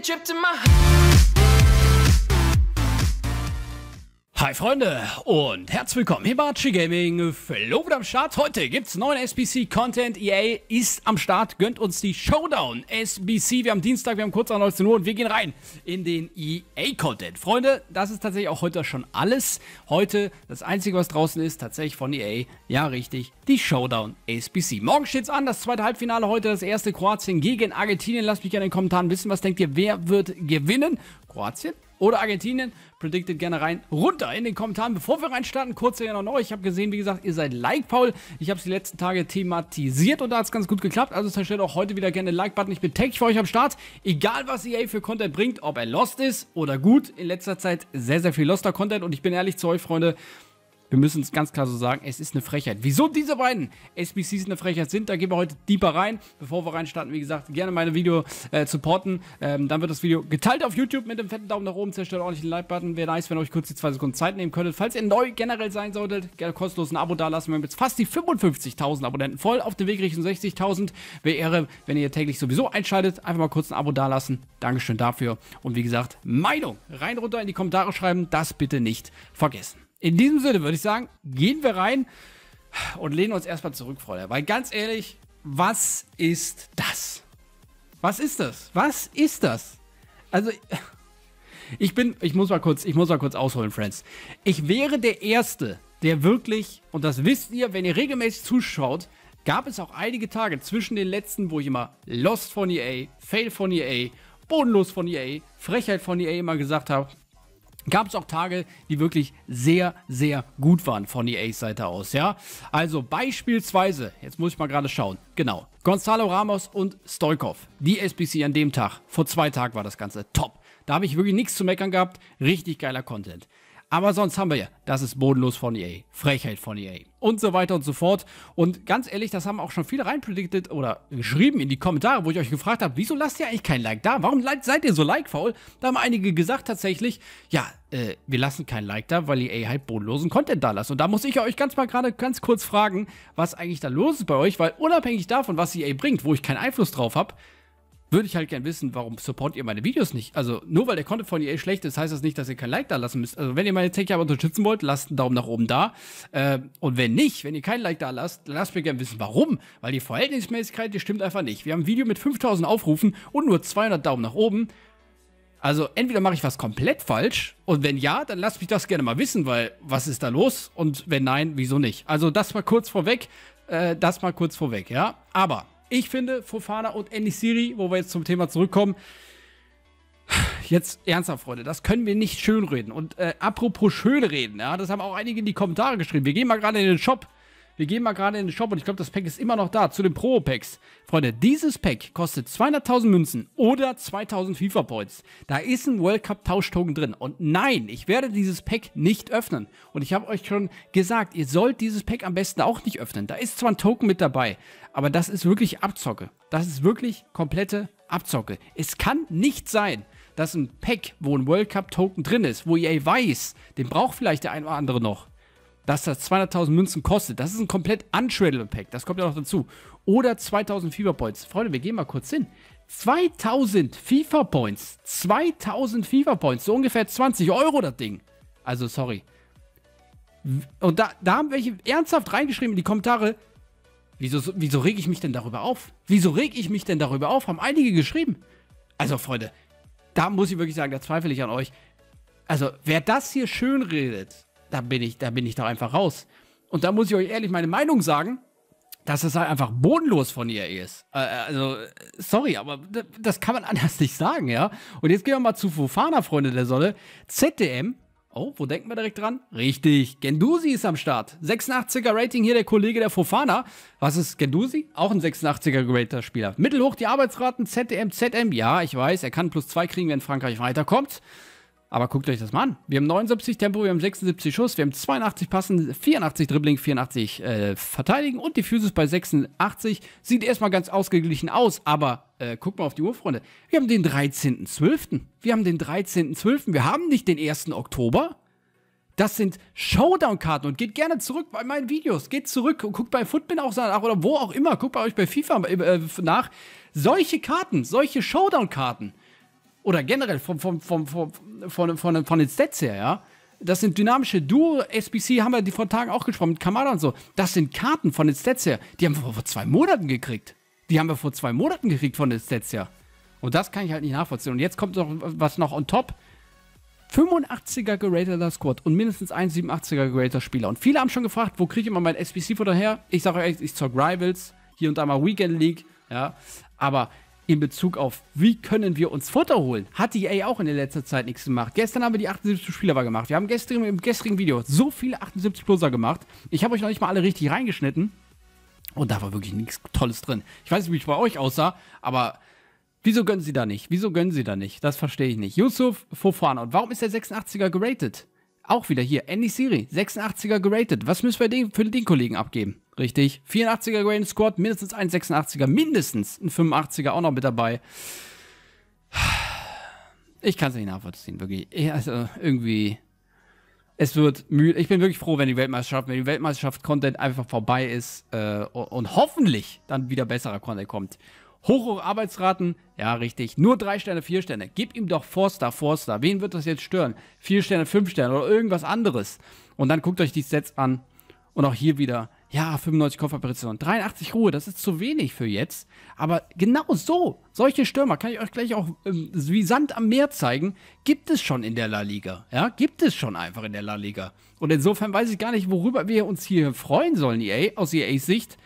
take a trip to my Hi Freunde und herzlich willkommen hier bei Archie Gaming. Flo wieder am Start. Heute gibt es neuen SBC Content. EA ist am Start. Gönnt uns die Showdown SBC. Wir haben Dienstag, wir haben kurz nach 19 Uhr und wir gehen rein in den EA Content. Freunde, das ist tatsächlich auch heute schon alles. Heute das einzige, was draußen ist, tatsächlich von EA. Ja, richtig. Die Showdown SBC. Morgen steht's an. Das zweite Halbfinale heute. Das erste Kroatien gegen Argentinien. Lasst mich gerne in den Kommentaren wissen, was denkt ihr, wer wird gewinnen? Kroatien oder Argentinien. Predicted gerne rein runter in den Kommentaren. Bevor wir reinstarten, kurz ja noch euch. Ich habe gesehen, wie gesagt, ihr seid Like-Paul. Ich habe es die letzten Tage thematisiert und da hat es ganz gut geklappt. Also zerstört auch heute wieder gerne den Like-Button. Ich bin täglich für euch am Start. Egal, was EA für Content bringt, ob er Lost ist oder gut. In letzter Zeit sehr, sehr viel Loster-Content und ich bin ehrlich zu euch, Freunde, wir müssen es ganz klar so sagen, es ist eine Frechheit. Wieso diese beiden SBCs eine Frechheit sind, da gehen wir heute deeper rein. Bevor wir reinstarten, wie gesagt, gerne meine Video äh, supporten. Ähm, dann wird das Video geteilt auf YouTube mit dem fetten Daumen nach oben. Zerstört ordentlich den Like-Button. Wäre nice, wenn ihr euch kurz die zwei Sekunden Zeit nehmen könntet. Falls ihr neu generell sein solltet, gerne kostenlos ein Abo dalassen. Wir haben jetzt fast die 55.000 Abonnenten voll. Auf dem Weg Richtung 60.000. Wäre Ehre, wenn ihr täglich sowieso einschaltet. Einfach mal kurz ein Abo dalassen. Dankeschön dafür. Und wie gesagt, Meinung rein runter in die Kommentare schreiben. Das bitte nicht vergessen. In diesem Sinne würde ich sagen, gehen wir rein und lehnen uns erstmal zurück, Freunde. Weil ganz ehrlich, was ist das? Was ist das? Was ist das? Also, ich bin, ich muss mal kurz, ich muss mal kurz ausholen, Friends. Ich wäre der Erste, der wirklich, und das wisst ihr, wenn ihr regelmäßig zuschaut, gab es auch einige Tage zwischen den letzten, wo ich immer Lost von EA, Fail von EA, Bodenlos von EA, Frechheit von EA immer gesagt habe, gab es auch Tage, die wirklich sehr, sehr gut waren von EAs Seite aus, ja. Also beispielsweise, jetzt muss ich mal gerade schauen, genau, Gonzalo Ramos und Stoikov, die SBC an dem Tag, vor zwei Tagen war das Ganze, top. Da habe ich wirklich nichts zu meckern gehabt, richtig geiler Content. Aber sonst haben wir ja, das ist bodenlos von EA, Frechheit von EA und so weiter und so fort. Und ganz ehrlich, das haben auch schon viele reinpredicted oder geschrieben in die Kommentare, wo ich euch gefragt habe, wieso lasst ihr eigentlich kein Like da? Warum seid ihr so like-faul? Da haben einige gesagt tatsächlich, ja, äh, wir lassen kein Like da, weil EA halt bodenlosen Content da lasst. Und da muss ich euch ganz mal gerade ganz kurz fragen, was eigentlich da los ist bei euch, weil unabhängig davon, was EA bringt, wo ich keinen Einfluss drauf habe, würde ich halt gern wissen, warum supportet ihr meine Videos nicht? Also, nur weil der Content von EA schlecht ist, heißt das nicht, dass ihr kein Like da lassen müsst. Also, wenn ihr meine Tech aber unterstützen wollt, lasst einen Daumen nach oben da. Äh, und wenn nicht, wenn ihr kein Like da lasst, lasst mir gern wissen, warum. Weil die Verhältnismäßigkeit, die stimmt einfach nicht. Wir haben ein Video mit 5000 Aufrufen und nur 200 Daumen nach oben. Also, entweder mache ich was komplett falsch und wenn ja, dann lasst mich das gerne mal wissen, weil was ist da los? Und wenn nein, wieso nicht? Also, das mal kurz vorweg. Äh, das mal kurz vorweg, ja? Aber ich finde, Fofana und Siri, wo wir jetzt zum Thema zurückkommen, jetzt ernsthaft, Freunde, das können wir nicht schönreden. Und äh, apropos schönreden, ja, das haben auch einige in die Kommentare geschrieben. Wir gehen mal gerade in den Shop. Wir gehen mal gerade in den Shop und ich glaube, das Pack ist immer noch da, zu den Pro-Packs. Freunde, dieses Pack kostet 200.000 Münzen oder 2.000 FIFA-Points. Da ist ein World Cup-Tauschtoken drin. Und nein, ich werde dieses Pack nicht öffnen. Und ich habe euch schon gesagt, ihr sollt dieses Pack am besten auch nicht öffnen. Da ist zwar ein Token mit dabei, aber das ist wirklich Abzocke. Das ist wirklich komplette Abzocke. Es kann nicht sein, dass ein Pack, wo ein World Cup Token drin ist, wo EA weiß, den braucht vielleicht der ein oder andere noch, dass das 200.000 Münzen kostet. Das ist ein komplett untradable Pack. Das kommt ja noch dazu. Oder 2000 FIFA Points. Freunde, wir gehen mal kurz hin. 2000 FIFA Points. 2000 FIFA Points. So ungefähr 20 Euro das Ding. Also, sorry. Und da, da haben welche ernsthaft reingeschrieben in die Kommentare. Wieso, wieso reg ich mich denn darüber auf? Wieso reg ich mich denn darüber auf? Haben einige geschrieben. Also, Freunde, da muss ich wirklich sagen, da zweifle ich an euch. Also, wer das hier schön redet, da bin ich, da bin ich doch einfach raus. Und da muss ich euch ehrlich meine Meinung sagen, dass es halt einfach bodenlos von ihr ist. Äh, äh, also, sorry, aber das kann man anders nicht sagen, ja. Und jetzt gehen wir mal zu Fofana, Freunde der Sonne. ZDM. Oh, wo denken wir direkt dran? Richtig, Gendusi ist am Start. 86er Rating hier der Kollege der Fofana. Was ist Gendusi? Auch ein 86er Rater Spieler. Mittelhoch die Arbeitsraten, ZDM, ZM. Ja, ich weiß, er kann plus zwei kriegen, wenn Frankreich weiterkommt. Aber guckt euch das mal an. Wir haben 79 Tempo, wir haben 76 Schuss, wir haben 82 Passen, 84 Dribbling, 84 äh, Verteidigen und die Physis bei 86. Sieht erstmal ganz ausgeglichen aus, aber äh, guckt mal auf die Uhr, Freunde. Wir haben den 13.12. Wir haben den 13.12. Wir haben nicht den 1. Oktober. Das sind Showdown-Karten und geht gerne zurück bei meinen Videos. Geht zurück und guckt bei Footbin auch nach oder wo auch immer. Guckt bei euch bei FIFA äh, äh, nach. Solche Karten, solche Showdown-Karten oder generell vom, vom, vom, vom, von, von, von den Stats her, ja, das sind dynamische Duo, SBC haben wir die vor Tagen auch gesprochen, mit Kamada und so. Das sind Karten von den Stats her. Die haben wir vor zwei Monaten gekriegt. Die haben wir vor zwei Monaten gekriegt von den Stats her. Und das kann ich halt nicht nachvollziehen. Und jetzt kommt noch was noch on top. 85er gerateter Squad und mindestens ein 87er gerateter Spieler. Und viele haben schon gefragt, wo kriege ich immer mein SBC von daher? Ich sage euch, ich zocke Rivals, hier und da mal Weekend League, ja. Aber in Bezug auf, wie können wir uns Futter holen, hat die EA auch in der letzten Zeit nichts gemacht. Gestern haben wir die 78 Spieler gemacht. Wir haben gestern im gestrigen Video so viele 78 Pluser gemacht. Ich habe euch noch nicht mal alle richtig reingeschnitten. Und da war wirklich nichts Tolles drin. Ich weiß nicht, wie es bei euch aussah, aber wieso gönnen sie da nicht? Wieso gönnen sie da nicht? Das verstehe ich nicht. Yusuf Fofana. Und warum ist der 86er geratet? Auch wieder hier, Andy Siri, 86er geratet. Was müssen wir für den Kollegen abgeben? Richtig. 84er Grand Squad, mindestens ein 86er, mindestens ein 85er auch noch mit dabei. Ich kann es nicht nachvollziehen, wirklich. Also irgendwie. Es wird müde. Ich bin wirklich froh, wenn die Weltmeisterschaft, wenn die Weltmeisterschaft Content einfach vorbei ist äh, und hoffentlich dann wieder besserer Content kommt. Hohe Arbeitsraten, ja, richtig. Nur drei Sterne, vier Sterne. Gib ihm doch Forster, Forster. Wen wird das jetzt stören? Vier Sterne, fünf Sterne oder irgendwas anderes. Und dann guckt euch die Sets an. Und auch hier wieder ja, 95 Kopfballpräzision, 83 Ruhe, das ist zu wenig für jetzt. Aber genau so, solche Stürmer, kann ich euch gleich auch ähm, wie Sand am Meer zeigen, gibt es schon in der La Liga. Ja, gibt es schon einfach in der La Liga. Und insofern weiß ich gar nicht, worüber wir uns hier freuen sollen, EA, aus EAs Sicht.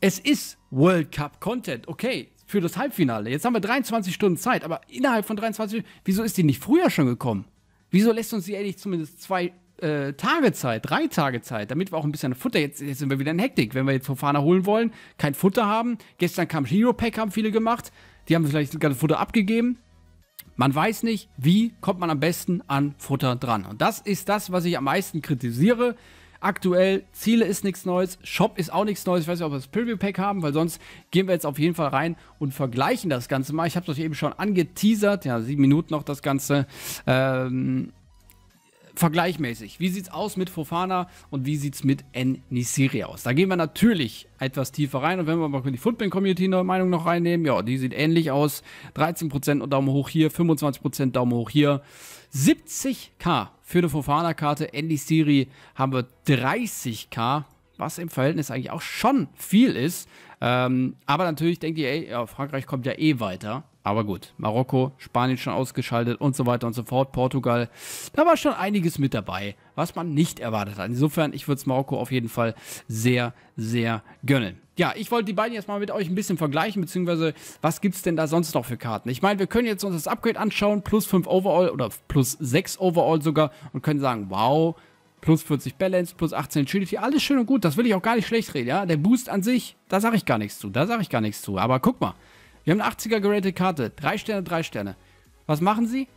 Es ist World Cup Content, okay, für das Halbfinale. Jetzt haben wir 23 Stunden Zeit, aber innerhalb von 23 Stunden, wieso ist die nicht früher schon gekommen? Wieso lässt uns die EA nicht zumindest zwei äh, Tage Zeit, drei Tage Zeit, damit wir auch ein bisschen Futter, jetzt, jetzt sind wir wieder in Hektik, wenn wir jetzt Fofana holen wollen, kein Futter haben. Gestern kam Hero Pack, haben viele gemacht, die haben vielleicht das ganze Futter abgegeben. Man weiß nicht, wie kommt man am besten an Futter dran. Und das ist das, was ich am meisten kritisiere. Aktuell, Ziele ist nichts Neues, Shop ist auch nichts Neues. Ich weiß nicht, ob wir das Preview Pack haben, weil sonst gehen wir jetzt auf jeden Fall rein und vergleichen das Ganze mal. Ich habe es euch eben schon angeteasert, ja, sieben Minuten noch das Ganze. Ähm, vergleichmäßig. Wie sieht es aus mit Fofana und wie sieht es mit N-Nisiri aus? Da gehen wir natürlich etwas tiefer rein und wenn wir mal in die Football Community neue Meinung noch reinnehmen, ja, die sieht ähnlich aus. 13% und Daumen hoch hier, 25% Daumen hoch hier. 70k für eine Fofana Karte, N-Nisiri haben wir 30k, was im Verhältnis eigentlich auch schon viel ist. Ähm, aber natürlich denkt ihr, ey, ja, Frankreich kommt ja eh weiter. Aber gut, Marokko, Spanien schon ausgeschaltet und so weiter und so fort, Portugal. Da war schon einiges mit dabei, was man nicht erwartet hat. Insofern, ich würde es Marokko auf jeden Fall sehr, sehr gönnen. Ja, ich wollte die beiden jetzt mal mit euch ein bisschen vergleichen, beziehungsweise was gibt es denn da sonst noch für Karten? Ich meine, wir können jetzt uns das Upgrade anschauen, plus 5 Overall oder plus 6 Overall sogar und können sagen, wow, plus 40 Balance, plus 18 Agility, alles schön und gut, das will ich auch gar nicht schlecht reden, ja. Der Boost an sich, da sage ich gar nichts zu, da sage ich gar nichts zu. Aber guck mal, wir haben eine 80er gerated Karte, 3 Sterne, 3 Sterne. Was machen sie?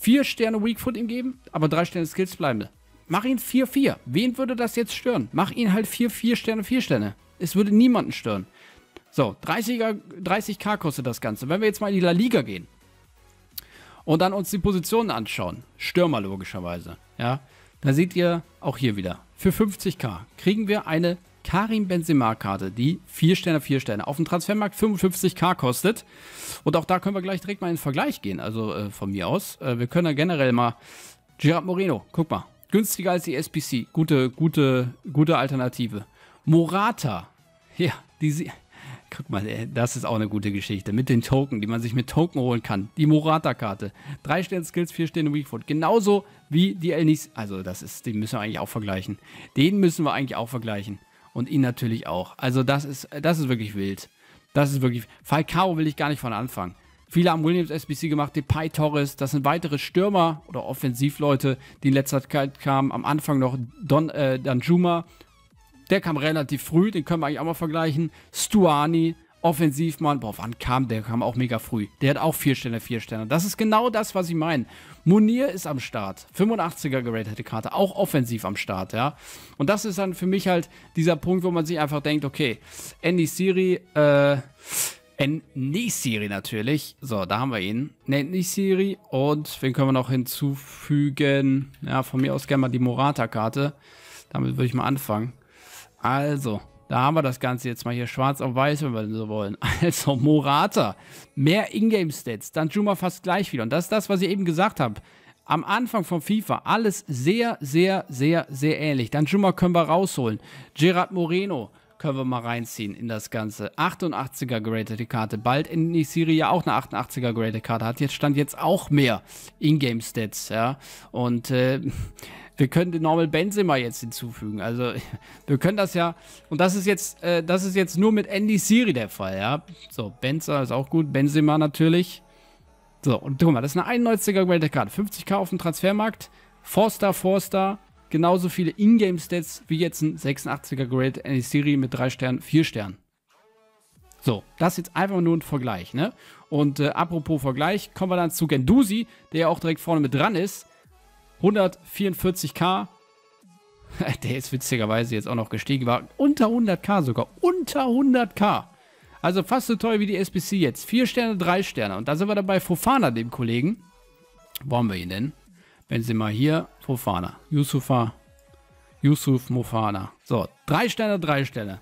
4 Sterne Weak Foot ihm geben, aber 3 Sterne Skills bleiben. Mach ihn 4-4. Wen würde das jetzt stören? Mach ihn halt 4, 4 Sterne, 4 Sterne. Es würde niemanden stören. So, 30er, 30k kostet das Ganze. Wenn wir jetzt mal in die La Liga gehen und dann uns die Positionen anschauen, Stürmer logischerweise, ja, da seht ihr auch hier wieder. Für 50k kriegen wir eine Karim Benzema-Karte, die 4 Sterne, 4 Sterne auf dem Transfermarkt 55k kostet. Und auch da können wir gleich direkt mal in den Vergleich gehen, also äh, von mir aus. Äh, wir können ja generell mal. Gerard Moreno, guck mal. Günstiger als die SPC. Gute, gute, gute Alternative. Morata. Ja, die, Guck mal, das ist auch eine gute Geschichte. Mit den Token, die man sich mit Token holen kann. Die Morata-Karte. Drei Sterne Skills, vier Sterne Weakfoot. Genauso wie die Elnis. Also, das ist, den müssen wir eigentlich auch vergleichen. Den müssen wir eigentlich auch vergleichen. Und ihn natürlich auch. Also, das ist, das ist wirklich wild. Das ist wirklich. Falcao will ich gar nicht von Anfang. Viele haben Williams SBC gemacht, Depay Torres, das sind weitere Stürmer oder Offensivleute, die in letzter Zeit kamen. Am Anfang noch Don, äh, Danjuma, der kam relativ früh, den können wir eigentlich auch mal vergleichen. Stuani, Offensivmann, boah, wann kam der? Kam auch mega früh. Der hat auch vier Sterne, vier Sterne. Das ist genau das, was ich meine. Munir ist am Start. 85er geratete Karte, auch offensiv am Start, ja. Und das ist dann für mich halt dieser Punkt, wo man sich einfach denkt, okay, Andy Siri, äh, Nisiri natürlich. So, da haben wir ihn. Nisiri und wen können wir noch hinzufügen? Ja, von mir aus gerne mal die Morata-Karte. Damit würde ich mal anfangen. Also, da haben wir das Ganze jetzt mal hier schwarz auf weiß, wenn wir so wollen. Also Morata, mehr Ingame-Stats, dann Danjuma fast gleich wieder. Und das ist das, was ich eben gesagt habe. Am Anfang von FIFA alles sehr, sehr, sehr, sehr ähnlich. Dann Danjuma können wir rausholen. Gerard Moreno können wir mal reinziehen in das Ganze. 88er geratete Karte. Bald in die Serie ja auch eine 88er geratete Karte. Hat jetzt stand jetzt auch mehr Ingame-Stats, ja. Und äh, wir können den Normal Benzema jetzt hinzufügen. Also wir können das ja, und das ist jetzt, äh, das ist jetzt nur mit Andy Siri der Fall, ja. So, Benza ist auch gut, Benzema natürlich. So, und guck mal, das ist eine 91er gemeldete Karte. 50k auf dem Transfermarkt, Forster, Forster, genauso viele Ingame-Stats wie jetzt ein 86er Grade Andy Siri mit 3 Sternen, 4 Sternen. So, das ist jetzt einfach nur ein Vergleich, ne? Und äh, apropos Vergleich, kommen wir dann zu Gendusi, der ja auch direkt vorne mit dran ist. 144k. Der ist witzigerweise jetzt auch noch gestiegen. War unter 100k sogar. Unter 100k. Also fast so teuer wie die SBC jetzt. Vier Sterne, drei Sterne. Und da sind wir dabei Fofana, dem Kollegen. Wo haben wir ihn denn? Wenn Sie mal hier, Fofana. Yusufa. Yusuf Mofana. So, drei Sterne, drei Sterne.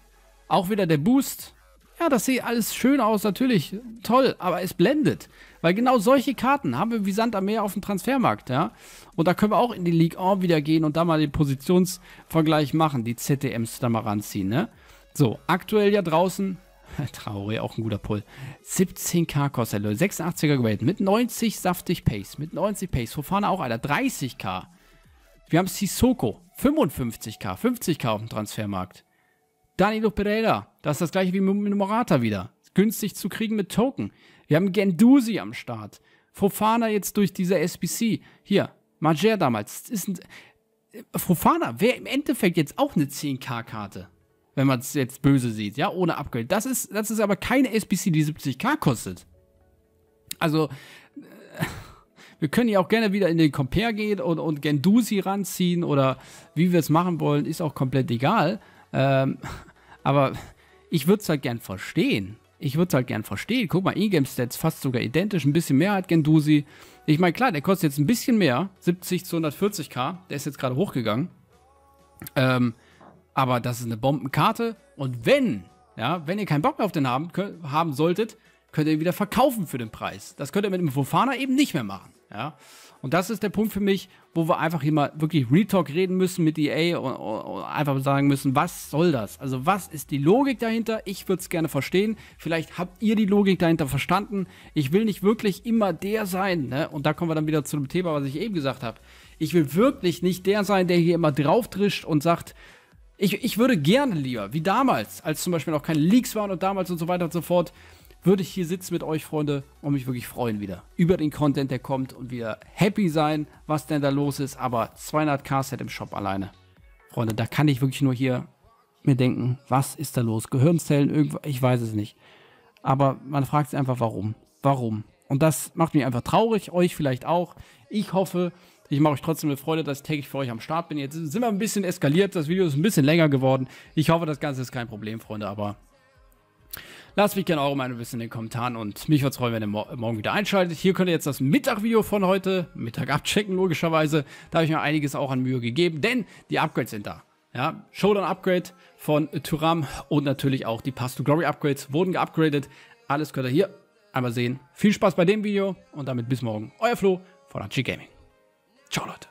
Auch wieder der Boost. Ja, das sieht alles schön aus, natürlich, toll, aber es blendet. Weil genau solche Karten haben wir wie Sand am Meer auf dem Transfermarkt, ja. Und da können wir auch in die League En wieder gehen und da mal den Positionsvergleich machen, die ZDMs da mal ranziehen, ne? So, aktuell ja draußen, traurig, auch ein guter Pull, 17k kostet der 86er gewählt, mit 90 saftig Pace, mit 90 Pace, Fofana auch, Alter, 30k. Wir haben Sissoko, 55k, 50k auf dem Transfermarkt. Danilo Pereira, das ist das gleiche wie mit Morata wieder. Günstig zu kriegen mit Token. Wir haben Gendusi am Start. Fofana jetzt durch diese SBC. Hier, Majer damals. Ist ein, äh, Fofana wäre im Endeffekt jetzt auch eine 10k-Karte. Wenn man es jetzt böse sieht, ja, ohne Upgrade. Das ist, das ist aber keine SBC, die 70k kostet. Also, äh, wir können ja auch gerne wieder in den Compare gehen und, und Gendusi ranziehen oder wie wir es machen wollen, ist auch komplett egal. Ähm, aber ich würde es halt gern verstehen. Ich würde es halt gern verstehen. Guck mal, Ingame-Stats fast sogar identisch, ein bisschen mehr hat Gendusi. Ich meine, klar, der kostet jetzt ein bisschen mehr, 70 zu 140k, der ist jetzt gerade hochgegangen. Ähm, aber das ist eine Bombenkarte und wenn, ja, wenn ihr keinen Bock mehr auf den haben, haben solltet, könnt ihr ihn wieder verkaufen für den Preis. Das könnt ihr mit dem Fofana eben nicht mehr machen. Ja? Und das ist der Punkt für mich, wo wir einfach hier mal wirklich Real Talk reden müssen mit EA und, und einfach sagen müssen, was soll das? Also was ist die Logik dahinter? Ich würde es gerne verstehen. Vielleicht habt ihr die Logik dahinter verstanden. Ich will nicht wirklich immer der sein. Ne? Und da kommen wir dann wieder zu dem Thema, was ich eben gesagt habe. Ich will wirklich nicht der sein, der hier immer draufdrischt und sagt, ich, ich würde gerne lieber, wie damals, als zum Beispiel noch keine Leaks waren und damals und so weiter und so fort, würde ich hier sitzen mit euch, Freunde, und mich wirklich freuen wieder über den Content, der kommt und wieder happy sein, was denn da los ist. Aber 200k-Set im Shop alleine. Freunde, da kann ich wirklich nur hier mir denken, was ist da los? Gehirnzellen, irgendwas, ich weiß es nicht. Aber man fragt sich einfach, warum? Warum? Und das macht mich einfach traurig, euch vielleicht auch. Ich hoffe, ich mache euch trotzdem eine Freude, dass ich täglich für euch am Start bin. Jetzt sind wir ein bisschen eskaliert, das Video ist ein bisschen länger geworden. Ich hoffe, das Ganze ist kein Problem, Freunde, aber Lasst mich gerne eure Meinung wissen in den Kommentaren und mich würde es freuen, wenn ihr mo morgen wieder einschaltet. Hier könnt ihr jetzt das Mittagvideo von heute, Mittag abchecken logischerweise. Da habe ich mir einiges auch an Mühe gegeben, denn die Upgrades sind da. Ja, Showdown Upgrade von Turam und natürlich auch die Pass to Glory Upgrades wurden geupgradet. Alles könnt ihr hier einmal sehen. Viel Spaß bei dem Video und damit bis morgen. Euer Flo von Archie Gaming. Ciao Leute.